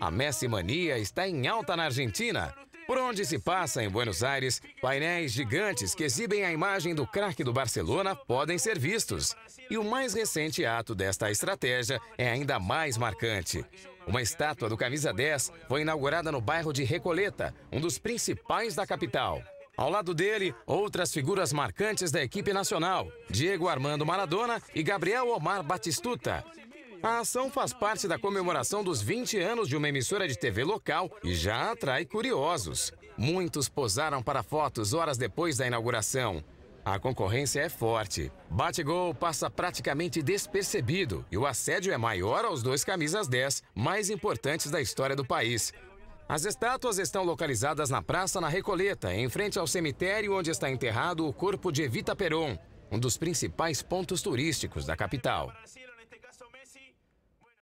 A Messi Mania está em alta na Argentina. Por onde se passa em Buenos Aires, painéis gigantes que exibem a imagem do craque do Barcelona podem ser vistos. E o mais recente ato desta estratégia é ainda mais marcante. Uma estátua do Camisa 10 foi inaugurada no bairro de Recoleta, um dos principais da capital. Ao lado dele, outras figuras marcantes da equipe nacional: Diego Armando Maradona e Gabriel Omar Batistuta. A ação faz parte da comemoração dos 20 anos de uma emissora de TV local e já atrai curiosos. Muitos posaram para fotos horas depois da inauguração. A concorrência é forte. Bate-gol passa praticamente despercebido e o assédio é maior aos dois camisas 10 mais importantes da história do país. As estátuas estão localizadas na Praça na Recoleta, em frente ao cemitério onde está enterrado o corpo de Evita Peron, um dos principais pontos turísticos da capital.